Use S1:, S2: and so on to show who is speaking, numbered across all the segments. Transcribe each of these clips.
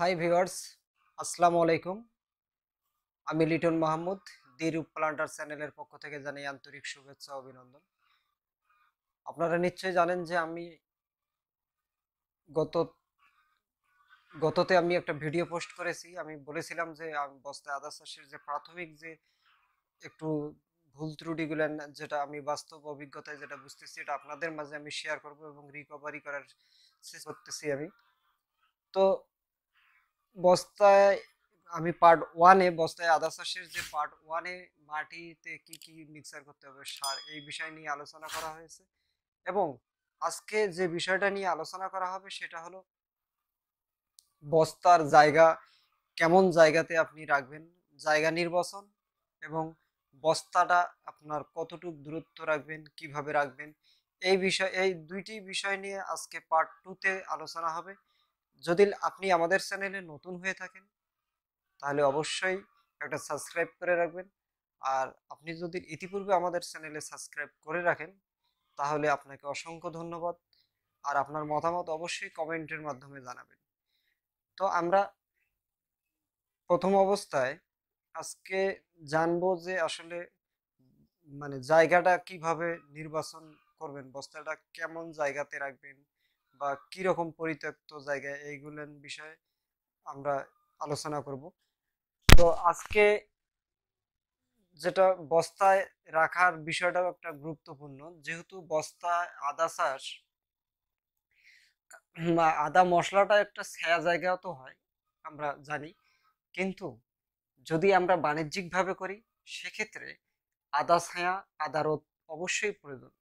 S1: high viewers আসসালামু আলাইকুম আমি লিটন মাহমুদ দি রূপ প্লান্টার চ্যানেলের পক্ষ থেকে জানাই আন্তরিক শুভেচ্ছা অভিনন্দন আপনারা নিশ্চয়ই জানেন যে আমি গত গততে আমি একটা ভিডিও পোস্ট করেছি আমি বলেছিলাম যে আমি বস্তায় আদা চাষের যে প্রাথমিক যে একটু ভুল ত্রুটিগুলো যেটা আমি বাস্তব অভিজ্ঞতায় যেটা বুঝতেছি এটা আপনাদের মাঝে আমি শেয়ার করব এবং রিকভারি করার করতেছি আমি তো বস্তায় আমি পার্ট ওয়ানে বস্তায় আদা চাষের যে পার্ট ওয়ানে মাটিতে কি কি মিক্সার করতে হবে সার এই বিষয় নিয়ে আলোচনা করা হয়েছে এবং আজকে যে বিষয়টা নিয়ে আলোচনা করা হবে সেটা হলো বস্তার জায়গা কেমন জায়গাতে আপনি রাখবেন জায়গা নির্বাচন এবং বস্তাটা আপনার কতটুক দূরত্ব রাখবেন কিভাবে রাখবেন এই বিষয় এই দুইটি বিষয় নিয়ে আজকে পার্ট টুতে আলোচনা হবে যদি আপনি আমাদের চ্যানেলে নতুন হয়ে থাকেন তাহলে অবশ্যই একটা সাবস্ক্রাইব করে রাখবেন আর আপনি যদি ইতিপূর্বে আমাদের চ্যানেলে সাবস্ক্রাইব করে রাখেন তাহলে আপনাকে অসংখ্য ধন্যবাদ আর আপনার মতামত অবশ্যই কমেন্টের মাধ্যমে জানাবেন তো আমরা প্রথম অবস্থায় আজকে জানবো যে আসলে মানে জায়গাটা কিভাবে নির্বাচন করবেন বস্তাটা কেমন জায়গাতে রাখবেন বা কীরকম পরিত্যক্ত জায়গায় এইগুলোর বিষয়ে আমরা আলোচনা করব তো আজকে যেটা বস্তায় রাখার বিষয়টাও একটা গুরুত্বপূর্ণ যেহেতু বস্তায় আদা চাষ আদা মশলাটা একটা ছায়া জায়গাও তো হয় আমরা জানি কিন্তু যদি আমরা বাণিজ্যিকভাবে করি সেক্ষেত্রে আদা ছায়া আদা রোদ অবশ্যই প্রয়োজন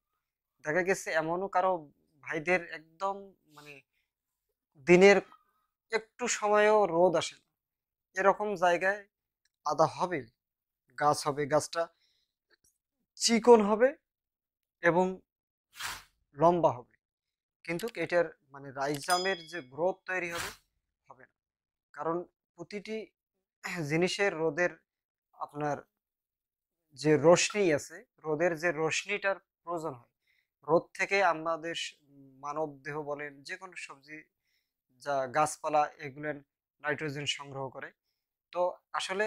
S1: দেখা গেছে এমনও কারো ভাইদের একদম মানে দিনের একটু সময়ও রোদ আসে না এরকম জায়গায় আদা হবে গাছ হবে গাছটা চিকন হবে এবং লম্বা হবে কিন্তু এটার মানে রাইজামের যে গ্রোথ তৈরি হবে হবে না কারণ প্রতিটি জিনিসের রোদের আপনার যে রশ্মি আছে রোদের যে রশ্মিটার প্রয়োজন হয় রোদ থেকে আমাদের মানব দেহ বলেন যে কোনো সবজি যা গাছপালা এগুলো নাইট্রোজেন সংগ্রহ করে তো আসলে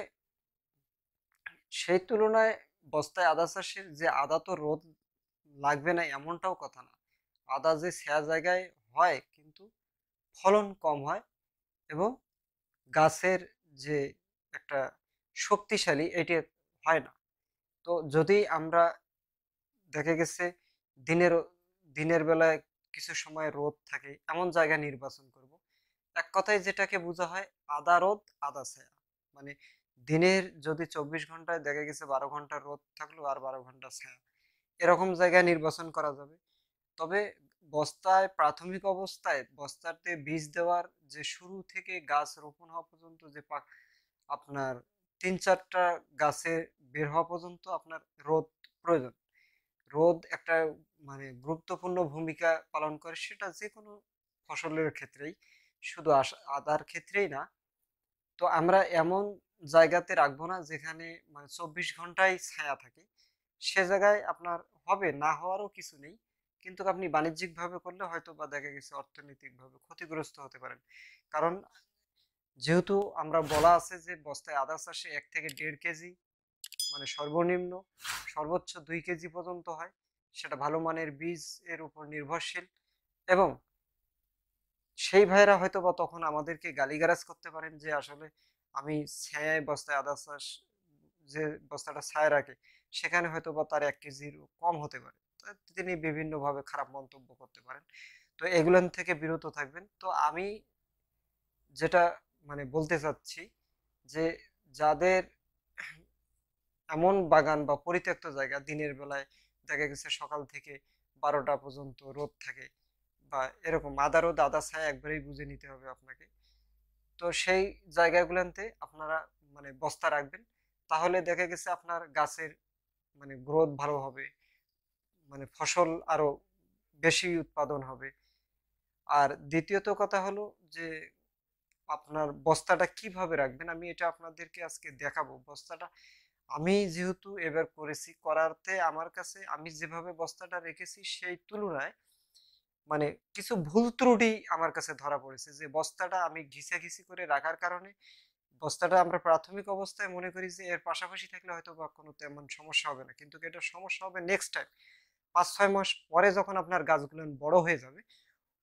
S1: সেই তুলনায় বস্তায় আদা চাষের যে আদা তো রোদ লাগবে না এমনটাও কথা না আদা যে সেয়া জায়গায় হয় কিন্তু ফলন কম হয় এবং গাছের যে একটা শক্তিশালী এটি হয় না তো যদি আমরা দেখে গেছে দিনের দিনের বেলায় কিছু সময় রোদ থাকে এমন জায়গা নির্বাচন করব এক কথায় যেটাকে বোঝা হয় আদা রোদ আদা ছায়া মানে দিনের যদি চব্বিশ ঘন্টায় দেখা গেছে বারো ঘন্টা রোদ থাকলো আর বারো ঘন্টা ছায়া এরকম জায়গায় নির্বাচন করা যাবে তবে বস্তায় প্রাথমিক অবস্থায় বস্তাতে বীজ দেওয়ার যে শুরু থেকে গাছ রোপণ হওয়া পর্যন্ত যে পাক আপনার তিন চারটা গাছে বের হওয়া পর্যন্ত আপনার রোদ প্রয়োজন রোদ একটা মানে গুরুত্বপূর্ণ ভূমিকা পালন করে সেটা যে কোনো ফসলের ক্ষেত্রেই শুধু আদার ক্ষেত্রেই না তো আমরা এমন জায়গাতে রাখবো না যেখানে মানে চব্বিশ ঘন্টায় ছায়া থাকে সে জায়গায় আপনার হবে না হওয়ারও কিছু নেই কিন্তু আপনি বাণিজ্যিকভাবে করলে হয়তো বা দেখা গেছে অর্থনৈতিকভাবে ক্ষতিগ্রস্ত হতে পারেন কারণ যেহেতু আমরা বলা আছে যে বস্তায় আদা চাষে এক থেকে দেড় কেজি মানে সর্বনিম্ন সর্বোচ্চ দুই কেজি পর্যন্ত হয় সেটা ভালো মানের বীজ এর উপর নির্ভরশীল এবং সেই ভাইরা হয়তো বা তখন আমাদেরকে গালিগারাজ করতে পারেন যে আসলে আমি ছায় বস্তায় আদা চাষ যে বস্তাটা ছায় রাখে সেখানে হয়তো বা তার এক কেজির কম হতে পারে তিনি বিভিন্নভাবে খারাপ মন্তব্য করতে পারেন তো এগুলান থেকে বিরত থাকবেন তো আমি যেটা মানে বলতে চাচ্ছি যে যাদের এমন বাগান বা পরিত্যক্ত জায়গা দিনের বেলায় দেখা গেছে সকাল থেকে বারোটা পর্যন্ত রোদ থাকে বা এরকম আদা রোদ আদা ছায়া একবারেই বুঝে নিতে হবে আপনাকে তো সেই জায়গাগুলোতে আপনারা মানে বস্তা রাখবেন তাহলে দেখা গেছে আপনার গাছের মানে গ্রোথ ভালো হবে মানে ফসল আরও বেশি উৎপাদন হবে আর দ্বিতীয়ত কথা হলো যে আপনার বস্তাটা কিভাবে রাখবেন আমি এটা আপনাদেরকে আজকে দেখাবো বস্তাটা আমি যেহেতু এবার করেছি করারতে আমার কাছে আমি যেভাবে বস্তাটা রেখেছি সেই তুলনায় মানে কিছু ভুল ত্রুটি আমার কাছে ধরা পড়েছে যে বস্তাটা আমি ঘিসা ঘিসি করে রাখার কারণে বস্তাটা আমরা প্রাথমিক অবস্থায় মনে করি যে এর পাশাপাশি থাকলে হয়তো বা কোনো তেমন সমস্যা হবে না কিন্তু এটা সমস্যা হবে নেক্সট টাইম পাঁচ ছয় মাস পরে যখন আপনার গাছগুলো বড় হয়ে যাবে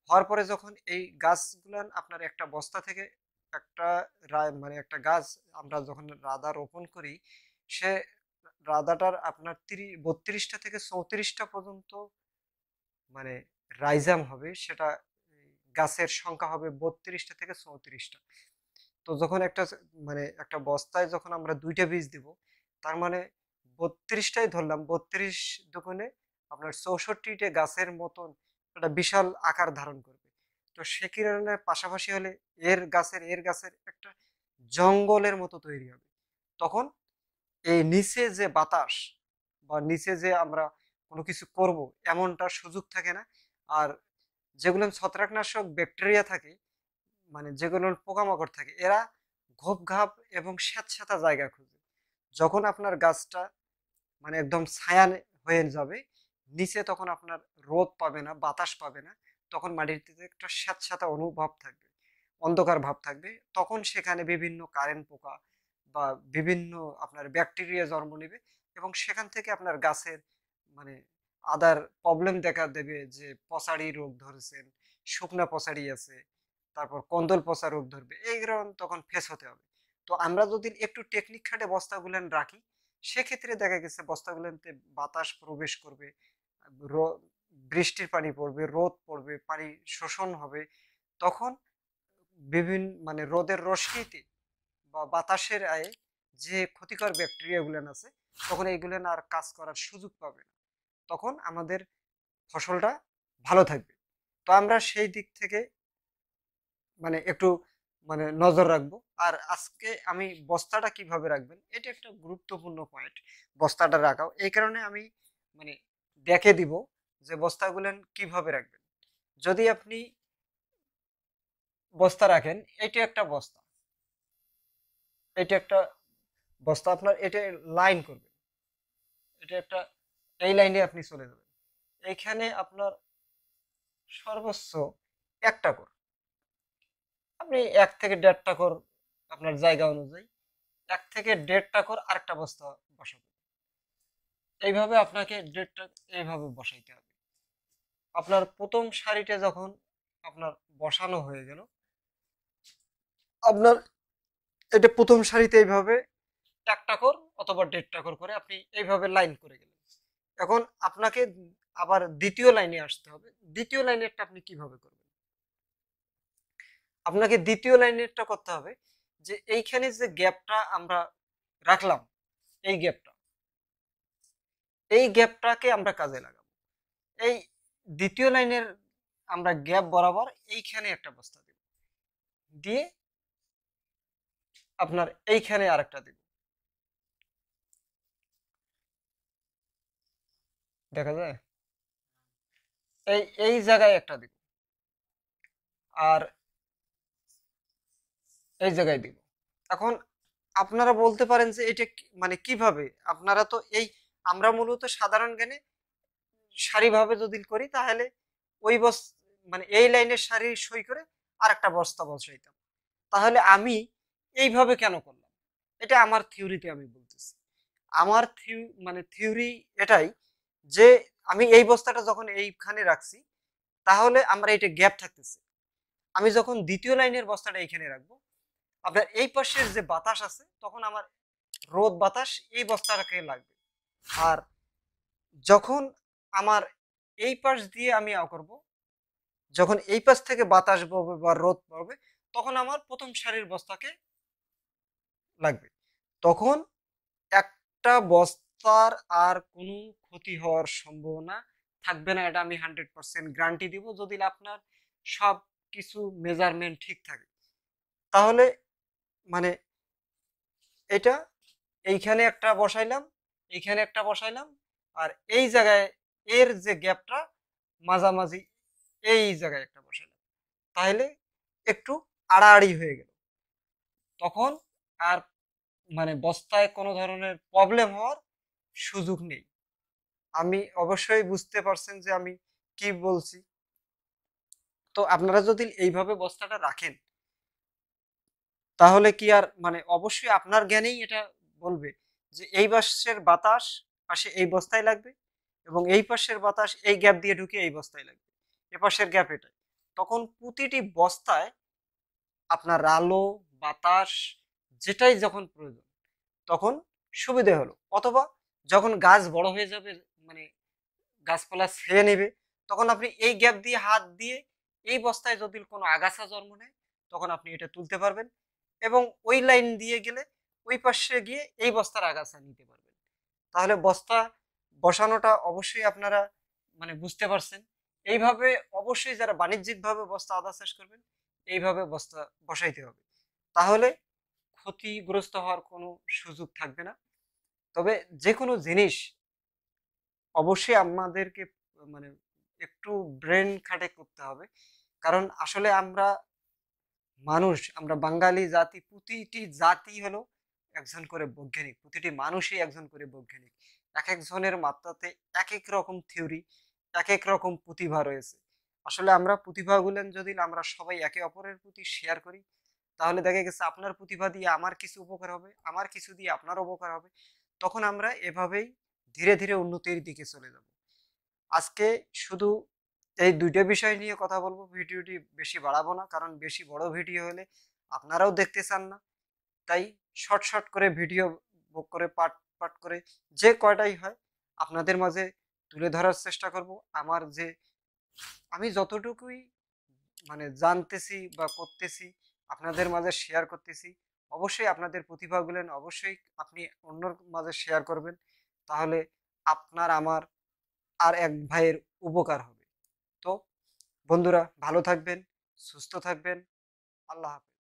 S1: হওয়ার পরে যখন এই গাছগুলান আপনার একটা বস্তা থেকে একটা মানে একটা গাছ আমরা যখন রাদা রোপণ করি সে রাজাটার আপনার তিরিশ বত্রিশটা থেকে চৌত্রিশটা পর্যন্ত মানে রাইজাম হবে সেটা গাছের সংখ্যা হবে বত্রিশটা থেকে চৌত্রিশটা তো যখন একটা মানে একটা বস্তায় যখন আমরা দুইটা বীজ দিব তার মানে বত্রিশটাই ধরলাম বত্রিশ দোকানে আপনার চৌষট্টিটা গাছের মতন একটা বিশাল আকার ধারণ করবে তো সে কিরণের পাশাপাশি হলে এর গাছের এর গাছের একটা জঙ্গলের মতো তৈরি হবে তখন এই নিচে যে বাতাস বা নিচে যে আমরা কোনো কিছু করব এমনটা সুযোগ থাকে না আর যেগুলো ছত্রাকনাশক ব্যাকটেরিয়া থাকে মানে যেগুলো পোকামাকড় থাকে এরা ঘোপ ঘাপ এবং স্যাঁতস্যাঁতা জায়গা খুঁজে যখন আপনার গাছটা মানে একদম ছায়া হয়ে যাবে নিচে তখন আপনার রোদ পাবে না বাতাস পাবে না তখন মাটিতে একটা স্যাঁতস্যাঁতা অনুভব থাকবে অন্ধকার ভাব থাকবে তখন সেখানে বিভিন্ন কারেন্ট পোকা বা বিভিন্ন আপনার ব্যাকটেরিয়া জন্ম নেবে এবং সেখান থেকে আপনার গাছের মানে আদার প্রবলেম দেখা দেবে যে পচাড়ি রোগ ধরেছেন শুকনা পচাড়ি আছে তারপর কন্দল পচা রোগ ধরবে এই কারণ তখন ফেস হতে হবে তো আমরা যদি একটু টেকনিক খাটে বস্তাগুলেন রাখি সেক্ষেত্রে দেখা গেছে বস্তাগুলেনতে বাতাস প্রবেশ করবে বৃষ্টির পানি পড়বে রোদ পড়বে পানি শোষণ হবে তখন বিভিন্ন মানে রোদের রশ্মিতে বা বাতাসের আয়ে যে ক্ষতিকর গুলেন আছে তখন এইগুলেন আর কাজ করার সুযোগ পাবে না তখন আমাদের ফসলটা ভালো থাকবে তো আমরা সেই দিক থেকে মানে একটু মানে নজর রাখবো আর আজকে আমি বস্তাটা কিভাবে রাখবেন এটা একটা গুরুত্বপূর্ণ পয়েন্ট বস্তাটা রাখাও এই কারণে আমি মানে দেখে দিব যে বস্তাগুলো কিভাবে রাখবেন যদি আপনি বস্তা রাখেন এটা একটা বস্তা এটা একটা বস্তা আপনার এটা লাইন করবে এটা একটা এই লাইনে আপনি চলে যাবেন এইখানে আপনার সর্বোচ্চ একটা কর আপনি এক থেকে দেড়টা কর আপনার জায়গা অনুযায়ী এক থেকে দেড়টা কর আরেকটা বস্তা বসাবেন এইভাবে আপনাকে ডেটটা এইভাবে বসাইতে হবে আপনার প্রথম শাড়িটা যখন আপনার বসানো হয়ে গেল আপনার এটা প্রথম সারিতে এইভাবে এক টাকর অথবা দেড় টাকর করে আপনি এইভাবে লাইন করে গেলেন এখন আপনাকে আবার দ্বিতীয় লাইনে আসতে হবে দ্বিতীয় লাইনেরটা আপনি কিভাবে করবেন আপনাকে দ্বিতীয় লাইনেরটা করতে হবে যে এইখানে যে গ্যাপটা আমরা রাখলাম এই গ্যাপটা এই গ্যাপটাকে আমরা কাজে লাগাবো এই দ্বিতীয় লাইনের আমরা গ্যাপ বরাবর এইখানে একটা বস্তা দেব দিয়ে আপনার এইখানে আরেকটা দিব দেখা যায় এই এই জায়গায় একটা দিব আর এই জায়গায় দিব এখন আপনারা বলতে পারেন যে এটা মানে কিভাবে আপনারা তো এই আমরা মূলত সাধারণ জ্ঞানে সারিভাবে যদি করি তাহলে ওই বস মানে এই লাইনের সারি সই করে আর একটা বস্তা বসাইতাম তাহলে আমি এইভাবে কেন করলাম এটা আমার থিওরিতে আমি বলতেছি আমার মানে থিওরি এটাই যে আমি এই বস্তাটা যখন এইখানে রাখছি তাহলে আমার এটা গ্যাপ থাকতেছে আমি যখন দ্বিতীয় লাইনের বস্তাটা এইখানে রাখবো আপনার এই পাশের যে বাতাস আছে তখন আমার রোদ বাতাস এই বস্তাটাকে লাগবে আর যখন আমার এই পাশ দিয়ে আমি আও করব যখন এই পাশ থেকে বাতাস পড়বে বা রোদ পড়বে তখন আমার প্রথম সারির বস্তাকে লাগবে তখন একটা বস্তার আর কোনো ক্ষতি হওয়ার সম্ভাবনা থাকবে না এটা আমি হান্ড্রেড পার্সেন্ট গ্যারান্টি দিব যদি আপনার সব কিছু মেজারমেন্ট ঠিক থাকে তাহলে মানে এটা এইখানে একটা বসাইলাম এইখানে একটা বসাইলাম আর এই জায়গায় এর যে গ্যাপটা মাঝামাঝি এই জায়গায় একটা বসাইলাম তাহলে একটু আড়াআড়ি হয়ে গেল তখন আর মানে বস্তায় কোনো ধরনের প্রবলেম হওয়ার সুযোগ নেই আমি অবশ্যই বুঝতে পারছেন যে আমি কি বলছি তো আপনারা যদি এইভাবে বস্তাটা রাখেন তাহলে কি আর মানে অবশ্যই আপনার জ্ঞানেই এটা বলবে যে এই পাশের বাতাস পাশে এই বস্তায় লাগবে এবং এই পাশের বাতাস এই গ্যাপ দিয়ে ঢুকে এই বস্তায় লাগবে এ পাশের গ্যাপ এটাই তখন প্রতিটি বস্তায় আপনার আলো বাতাস যেটাই যখন প্রয়োজন তখন সুবিধে হলো অথবা যখন গাছ বড় হয়ে যাবে মানে গাছপালা ছেড়ে নেবে তখন আপনি এই গ্যাপ দিয়ে হাত দিয়ে এই বস্তায় যদি কোনো আগাছা জন্ম নেয় তখন আপনি এটা তুলতে পারবেন এবং ওই লাইন দিয়ে গেলে ওই পাশে গিয়ে এই বস্তার আগাছা নিতে পারবেন তাহলে বস্তা বসানোটা অবশ্যই আপনারা মানে বুঝতে পারছেন এইভাবে অবশ্যই যারা বাণিজ্যিকভাবে বস্তা আদা চাষ করবেন এইভাবে বস্তা বসাইতে হবে তাহলে ক্ষতিগ্রস্ত হওয়ার কোনো সুযোগ থাকবে না তবে যে কোনো জিনিস অবশ্যই আমাদেরকে মানে একটু ব্রেন খাটে করতে হবে কারণ আসলে আমরা মানুষ আমরা বাঙালি জাতি প্রতিটি জাতি হলো একজন করে বৈজ্ঞানিক প্রতিটি মানুষই একজন করে বৈজ্ঞানিক এক একজনের মাত্রাতে এক এক রকম থিওরি এক এক রকম প্রতিভা রয়েছে আসলে আমরা প্রতিভাগুলেন যদি আমরা সবাই একে অপরের প্রতি শেয়ার করি তাহলে দেখা গেছে আপনার প্রতিভা দিয়ে আমার কিছু উপকার হবে আমার কিছু দিয়ে আপনার উপকার হবে তখন আমরা এভাবেই ধীরে ধীরে উন্নতির দিকে চলে যাব আজকে শুধু এই দুইটা বিষয় নিয়ে কথা বলবো ভিডিওটি বেশি বাড়াবো না কারণ বেশি বড় ভিডিও হলে আপনারাও দেখতে চান না তাই শর্ট শর্ট করে ভিডিও বুক করে পার্ট পাট করে যে কয়টাই হয় আপনাদের মাঝে তুলে ধরার চেষ্টা করব আমার যে আমি যতটুকুই মানে জানতেছি বা করতেছি আপনাদের মাঝে শেয়ার করতেছি অবশ্যই আপনাদের প্রতিভাগুলো অবশ্যই আপনি অন্যর মাঝে শেয়ার করবেন তাহলে আপনার আমার আর এক ভাইয়ের উপকার হবে তো বন্ধুরা ভালো থাকবেন সুস্থ থাকবেন আল্লাহ হাফেজ